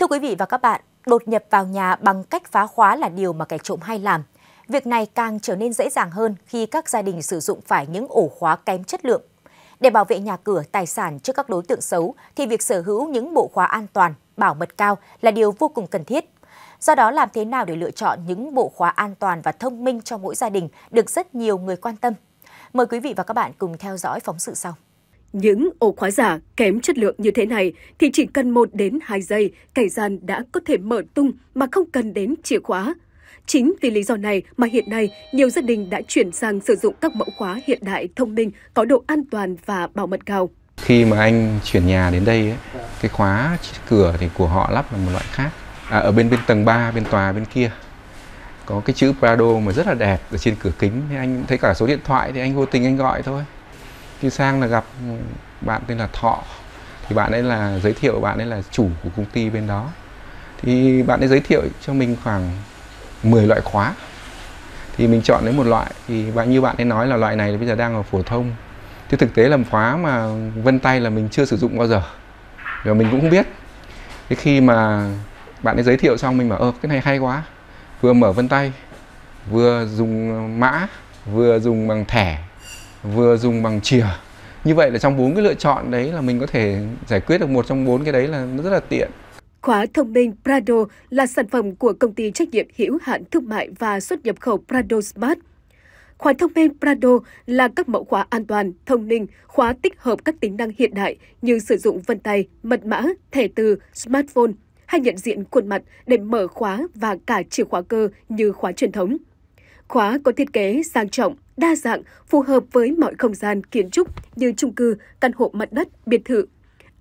Thưa quý vị và các bạn, đột nhập vào nhà bằng cách phá khóa là điều mà kẻ trộm hay làm. Việc này càng trở nên dễ dàng hơn khi các gia đình sử dụng phải những ổ khóa kém chất lượng. Để bảo vệ nhà cửa, tài sản trước các đối tượng xấu thì việc sở hữu những bộ khóa an toàn, bảo mật cao là điều vô cùng cần thiết. Do đó làm thế nào để lựa chọn những bộ khóa an toàn và thông minh cho mỗi gia đình được rất nhiều người quan tâm. Mời quý vị và các bạn cùng theo dõi phóng sự sau. Những ổ khóa giả kém chất lượng như thế này thì chỉ cần 1 đến 2 giây, kẻ gian đã có thể mở tung mà không cần đến chìa khóa. Chính vì lý do này mà hiện nay nhiều gia đình đã chuyển sang sử dụng các mẫu khóa hiện đại thông minh có độ an toàn và bảo mật cao. Khi mà anh chuyển nhà đến đây, ấy, cái khóa cửa thì của họ lắp là một loại khác. À, ở bên bên tầng 3, bên tòa bên kia có cái chữ Prado mà rất là đẹp ở trên cửa kính thì anh thấy cả số điện thoại thì anh vô tình anh gọi thôi thì sang là gặp bạn tên là thọ thì bạn ấy là giới thiệu bạn ấy là chủ của công ty bên đó thì bạn ấy giới thiệu cho mình khoảng 10 loại khóa thì mình chọn đến một loại thì bạn như bạn ấy nói là loại này bây giờ đang ở phổ thông thì thực tế là khóa mà vân tay là mình chưa sử dụng bao giờ và mình cũng không biết thế khi mà bạn ấy giới thiệu xong mình bảo ơ cái này hay quá vừa mở vân tay vừa dùng mã vừa dùng bằng thẻ vừa dùng bằng chìa như vậy là trong bốn cái lựa chọn đấy là mình có thể giải quyết được một trong bốn cái đấy là nó rất là tiện Khóa thông minh Prado là sản phẩm của công ty trách nhiệm hữu hạn thương mại và xuất nhập khẩu Prado Smart. Khóa thông minh Prado là các mẫu khóa an toàn, thông minh, khóa tích hợp các tính năng hiện đại như sử dụng vân tay, mật mã, thẻ từ, smartphone hay nhận diện khuôn mặt để mở khóa và cả chìa khóa cơ như khóa truyền thống. Khóa có thiết kế sang trọng, đa dạng, phù hợp với mọi không gian kiến trúc như chung cư, căn hộ mặt đất, biệt thự.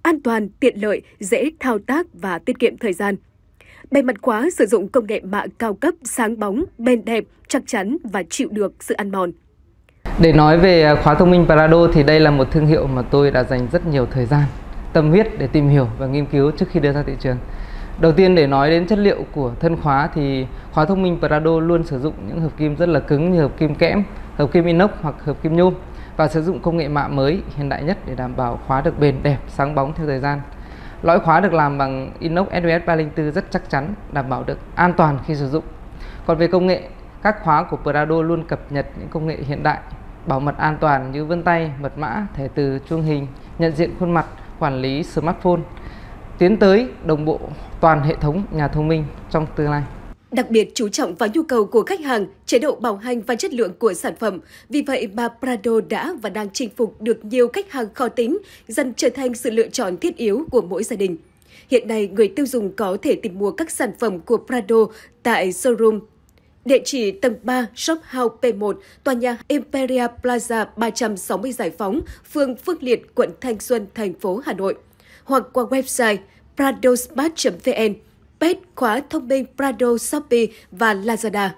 An toàn, tiện lợi, dễ thao tác và tiết kiệm thời gian. Bề mặt khóa sử dụng công nghệ mạ cao cấp, sáng bóng, bền đẹp, chắc chắn và chịu được sự ăn mòn. Để nói về khóa thông minh Parado thì đây là một thương hiệu mà tôi đã dành rất nhiều thời gian, tâm huyết để tìm hiểu và nghiên cứu trước khi đưa ra thị trường. Đầu tiên để nói đến chất liệu của thân khóa thì khóa thông minh Prado luôn sử dụng những hợp kim rất là cứng như hợp kim kẽm hợp kim inox hoặc hợp kim nhôm và sử dụng công nghệ mạ mới hiện đại nhất để đảm bảo khóa được bền đẹp, sáng bóng theo thời gian. Lõi khóa được làm bằng inox SUS 304 rất chắc chắn, đảm bảo được an toàn khi sử dụng. Còn về công nghệ, các khóa của Prado luôn cập nhật những công nghệ hiện đại, bảo mật an toàn như vân tay, mật mã, thẻ từ, chuông hình, nhận diện khuôn mặt, quản lý smartphone. Tiến tới đồng bộ toàn hệ thống nhà thông minh trong tương lai đặc biệt chú trọng vào nhu cầu của khách hàng, chế độ bảo hành và chất lượng của sản phẩm. Vì vậy mà Prado đã và đang chinh phục được nhiều khách hàng khó tính, dần trở thành sự lựa chọn thiết yếu của mỗi gia đình. Hiện nay, người tiêu dùng có thể tìm mua các sản phẩm của Prado tại showroom Địa chỉ tầng 3 Shop House P1, tòa nhà Imperia Plaza 360 Giải Phóng, phường Phước Liệt, quận Thanh Xuân, thành phố Hà Nội. Hoặc qua website pradosmart.vn Pet khóa thông minh Prado, Shopee và Lazada.